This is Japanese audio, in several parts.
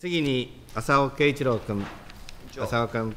次に浅尾圭一郎君、浅尾君。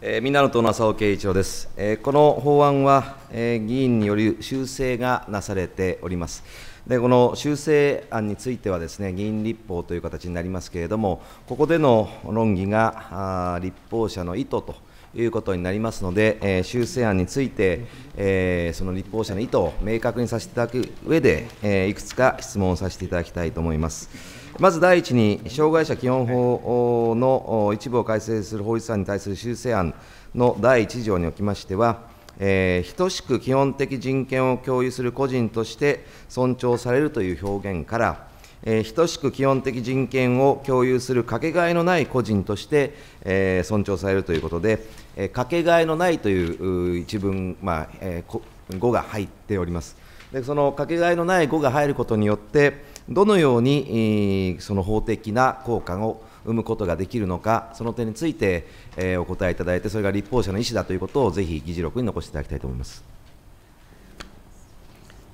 えー、みんなの党の浅尾圭一郎です、えー、この法案は、えー、議員による修正がなされておりますでこの修正案についてはですね議員立法という形になりますけれどもここでの論議が立法者の意図ということになりますので、えー、修正案について、えー、その立法者の意図を明確にさせていただく上で、えー、いくつか質問をさせていただきたいと思います。まず第一に、障害者基本法の一部を改正する法律案に対する修正案の第1条におきましては、えー、等しく基本的人権を共有する個人として尊重されるという表現から、えー、等しく基本的人権を共有するかけがえのない個人として、えー、尊重されるということで、えー、かけがえのないという一文、まあえー、語が入っております。でそのかけがえのない語が入ることによって、どのようにその法的な効果を生むことができるのか、その点についてお答えいただいて、それが立法者の意思だということをぜひ議事録に残していただきたいと思います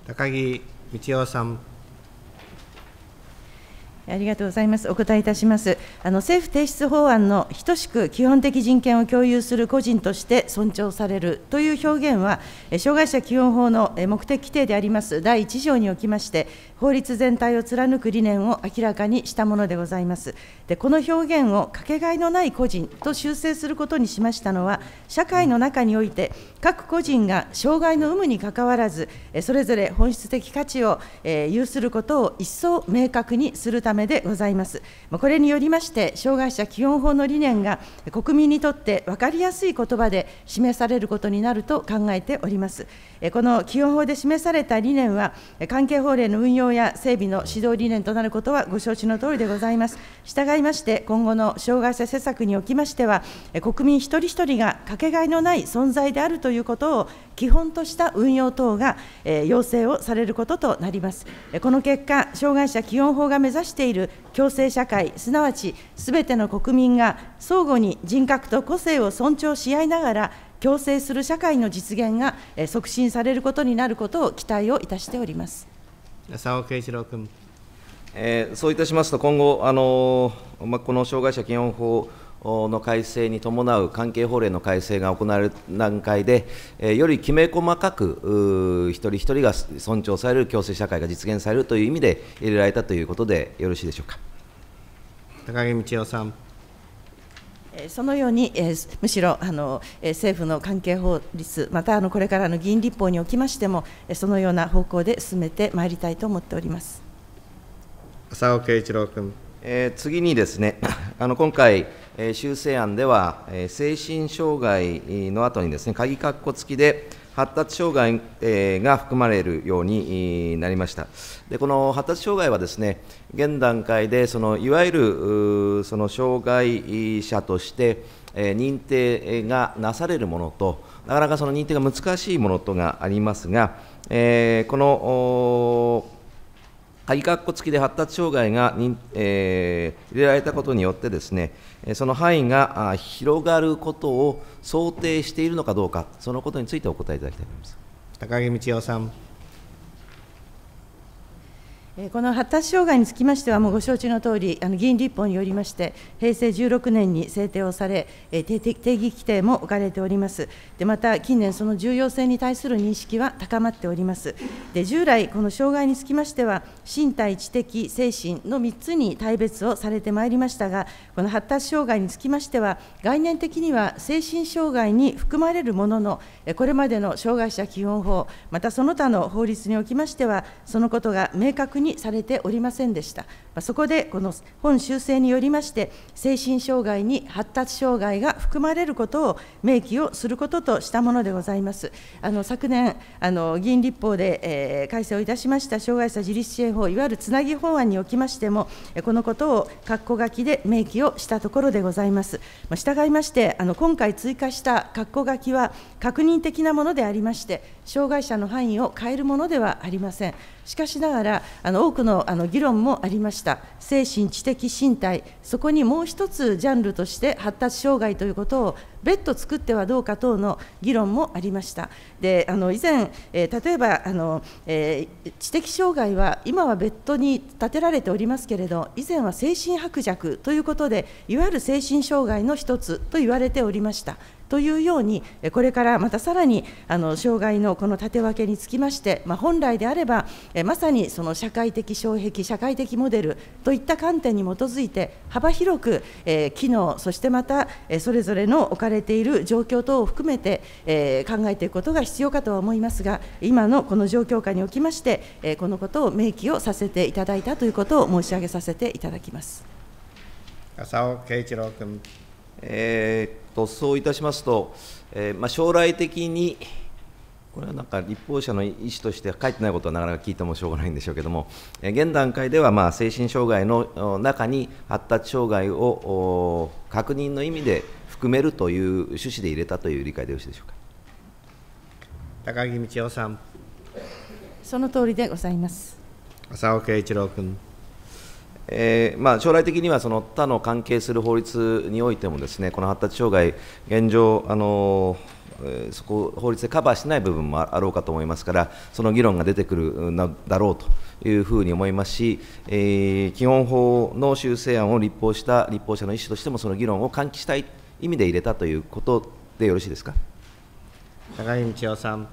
高木道夫さん。ありがとうございます。お答えいたします。あの政府提出法案の等しく基本的人権を共有する個人として尊重されるという表現は、障害者基本法の目的規定であります第1条におきまして、法律全体を貫く理念を明らかにしたものでございます。で、この表現をかけがえのない個人と修正することにしましたのは、社会の中において各個人が障害の有無にかかわらず、それぞれ本質的価値を有することを一層明確にするためためでございます。これによりまして、障害者基本法の理念が国民にとって分かりやすい言葉で示されることになると考えております。この基本法で示された理念は、関係法令の運用や整備の指導理念となることはご承知のとおりでございます。従いまして、今後の障害者施策におきましては、国民一人一人がかけがえのない存在であるということを基本とした運用等が要請をされることとなります。この結果、障害者基本法が目指してている共生社会、すなわちすべての国民が相互に人格と個性を尊重し合いながら、共生する社会の実現が促進されることになることを期待をいたしております佐尾慶一郎君、えー、そういたしますと、今後、あのまあ、この障害者基本法の改正に伴う関係法令の改正が行われる段階で、よりきめ細かく一人一人が尊重される共生社会が実現されるという意味で入れられたということでよろしいでしょうか高木道夫さん。そのように、えー、むしろあの、え政府の関係法律、またあのこれからの議員立法におきましても、そのような方向で進めてまいりたいと思っております浅尾慶一郎君、えー、次にですね、あの今回、え修正案では、え精神障害の後にですね、鍵括弧付きで、発達障害、えー、が含まれるようになりました。でこの発達障害はですね現段階でそのいわゆるその障害者として、えー、認定がなされるものとなかなかその認定が難しいものとがありますが、えー、この鍵括弧付きで発達障害が、えー、入れられたことによってですねその範囲が広がることを想定しているのかどうかそのことについてお答えいただきたいと思います高木道夫さんこの発達障害につきましては、もうご承知のとおり、あの議員立法によりまして、平成16年に制定をされ、定義規定も置かれております。でまた、近年、その重要性に対する認識は高まっております。で従来、この障害につきましては、身体、知的、精神の3つに大別をされてまいりましたが、この発達障害につきましては、概念的には精神障害に含まれるものの、これまでの障害者基本法、またその他の法律におきましては、そのことが明確ににされておりませんでした。そこで、この本修正によりまして、精神障害に発達障害が含まれることを明記をすることとしたものでございます。あの昨年あの、議員立法で、えー、改正をいたしました障害者自立支援法、いわゆるつなぎ法案におきましても、このことを括弧書きで明記をしたところでございます。従いまして、あの今回追加した括弧書きは、確認的なものでありまして、障害者の範囲を変えるものではありません。しかしながら、あの多くのあの議論もありました、精神、知的、身体、そこにもう一つジャンルとして発達障害ということを別途作ってはどうか等の議論もありました。であの以前、えー、例えばあの、えー、知的障害は今は別途に立てられておりますけれど、以前は精神薄弱ということで、いわゆる精神障害の一つと言われておりました。というように、これからまたさらにあの障害のこの縦分けにつきまして、まあ、本来であれば、まさにその社会的障壁、社会的モデルといった観点に基づいて、幅広く、え機能、そしてまた、えそれぞれの置かれている状況等を含めて、え考えていくことが必要かとは思いますが、今のこの状況下におきまして、えこのことを明記をさせていただいたということを申し上げさせていただきます。浅尾圭一郎君。えー、とそういたしますと、えー、まあ、将来的に、これはなんか立法者の意思として書いてないことはなかなか聞いてもしょうがないんでしょうけれども、現段階ではまあ精神障害の中に発達障害を確認の意味で含めるという趣旨で入れたという理解でよろしいでしょうか高木道夫さん。その通りでございます。浅尾慶一郎君。えーまあ、将来的にはその他の関係する法律においてもですねこの発達障害、現状、あのー、そこ法律でカバーしてない部分もあろうかと思いますからその議論が出てくるだろうというふうに思いますし、えー、基本法の修正案を立法した立法者の意思としてもその議論を喚起したい意味で入れたということでよろしいですか高木道夫さん。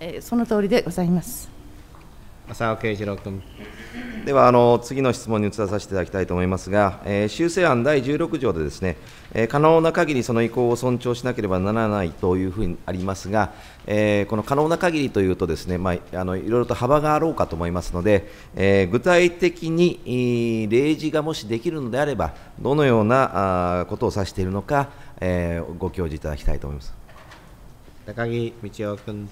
えその通りでございます。浅尾慶一郎君。ではあの次の質問に移らさせていただきたいと思いますが、えー、修正案第16条でですね、えー、可能な限りその意向を尊重しなければならないというふうにありますが、えー、この可能な限りというとですね、まあ、あのいろいろと幅があろうかと思いますので、え具体的に例示がもしできるのであればどのようなことを指しているのか、えご教示いただきたいと思います。高木道夫君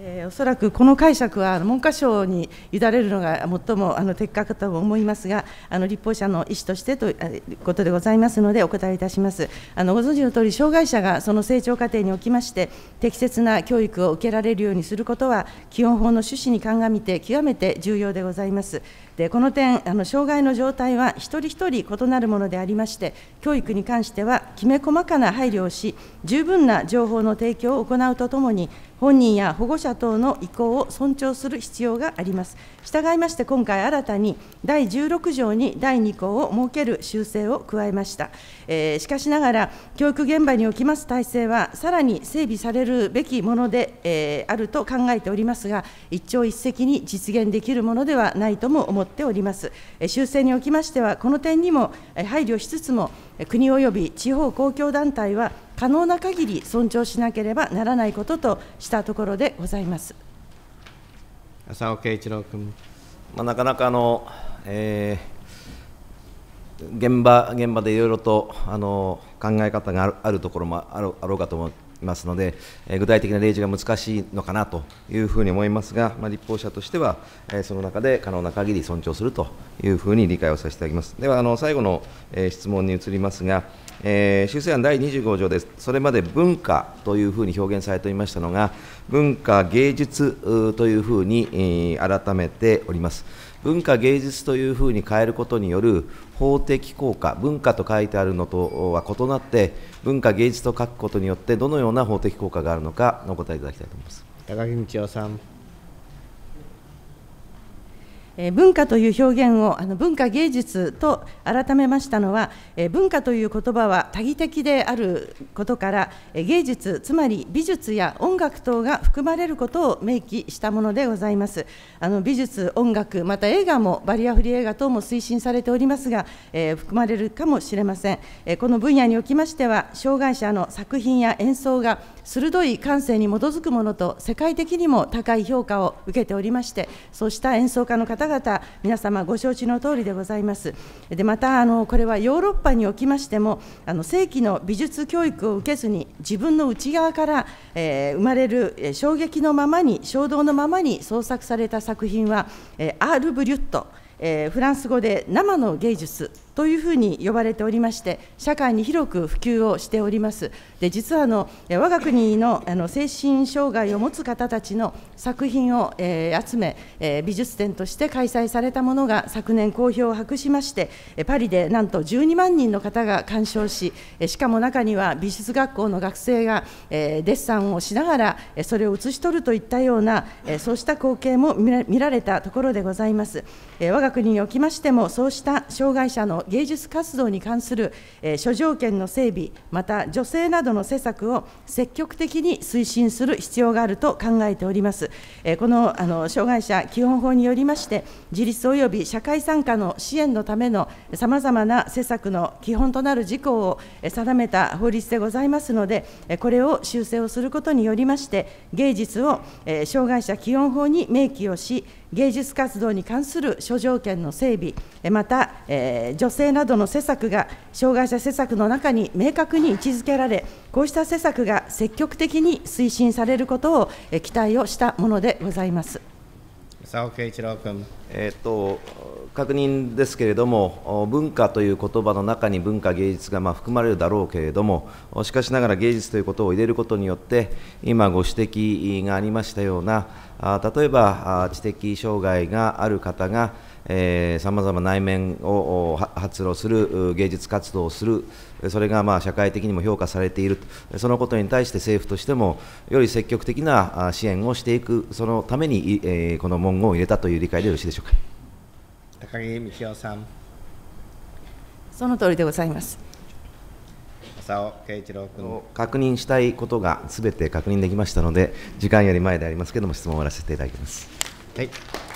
えおそらくこの解釈は文科省に委ねるのが最もあの的確と思いますが、あの立法者の意思としてということでございますので、お答えいたします。あのご存知のとおり、障害者がその成長過程におきまして、適切な教育を受けられるようにすることは、基本法の趣旨に鑑みて、極めて重要でございます。でこの点あの、障害の状態は一人一人異なるものでありまして、教育に関してはきめ細かな配慮をし、十分な情報の提供を行うとともに、本人や保護者等の意向を尊重する必要があります。従いまして、今回新たに第16条に第2項を設ける修正を加えました。えー、しかしながら、教育現場におきます体制は、さらに整備されるべきもので、えー、あると考えておりますが、一朝一夕に実現できるものではないとも思っております。修正におきましては、この点にも配慮しつつも、国及び地方公共団体は、可能な限り尊重しなければならないこととしたところでございます。浅尾圭一郎君、まあ、なかなかあの、えー、現場現場でいろいろとあの考え方があるあるところもあるあろうかと思ますので、具体的な例示が難しいのかなというふうに思いますが、まあ、立法者としては、その中で可能な限り尊重するというふうに理解をさせていただきます。では、あの最後の質問に移りますが、えー、修正案第25条です、それまで文化というふうに表現されておりましたのが、文化、芸術というふうに、改めております。文化芸術というふうに変えることによる法的効果文化と書いてあるのとは異なって文化芸術と書くことによってどのような法的効果があるのかお答えいただきたいと思います高木道夫さんえ文化という表現をあの文化芸術と改めましたのは、え文化という言葉は多義的であることから、え芸術つまり美術や音楽等が含まれることを明記したものでございますあの美術音楽また映画もバリアフリー映画等も推進されておりますが、えー、含まれるかもしれません、えこの分野におきましては障害者の作品や演奏が鋭い感性に基づくものと世界的にも高い評価を受けておりましてそうした演奏家の方々、皆様ご承知の通りでございます。でまたあの、これはヨーロッパにおきましても、あの正規の美術教育を受けずに、自分の内側から、えー、生まれる衝撃のままに、衝動のままに創作された作品は、えー、アール・ブリュット、えー、フランス語で生の芸術というふうに呼ばれておりまして、社会に広く普及をしております。で実はあの我が国のあの精神障害を持つ方たちの作品を、えー、集め、えー、美術展として開催されたものが昨年好評を博しまして、パリでなんと12万人の方が鑑賞し、しかも中には美術学校の学生が、えー、デッサンをしながらそれを写し取るといったような、えそうした光景も見られたところでございます。え我が国におきましてもそうした障害者の芸術活動に関する、えー、諸条件の整備、また女性などの施策を積極的に推進する必要があると考えております。えー、このあの障害者基本法によりまして、自立及び社会参加の支援のためのさまざまな施策の基本となる事項を定めた法律でございますので、これを修正をすることによりまして、芸術をえ障害者基本法に明記をし、芸術活動に関する諸条件の整備、また、えー、女性などの施策が障害者施策の中に明確に位置づけられ、こうした施策が積極的に推進されることを期待をしたものでございます。佐尾圭一郎君。えっと確認ですけれども文化という言葉の中に文化芸術がま含まれるだろうけれどもしかしながら芸術ということを入れることによって今ご指摘がありましたような例えば知的障害がある方がさまざま内面を発露する芸術活動をするそれがまあ社会的にも評価されているそのことに対して政府としてもより積極的な支援をしていくそのために、この文言を入れたという理解でよろしいでしょうか高木美夫さんその通りでございます尾圭一郎君確認したいことがすべて確認できましたので時間より前でありますけれども質問を終わらせていただきます。はい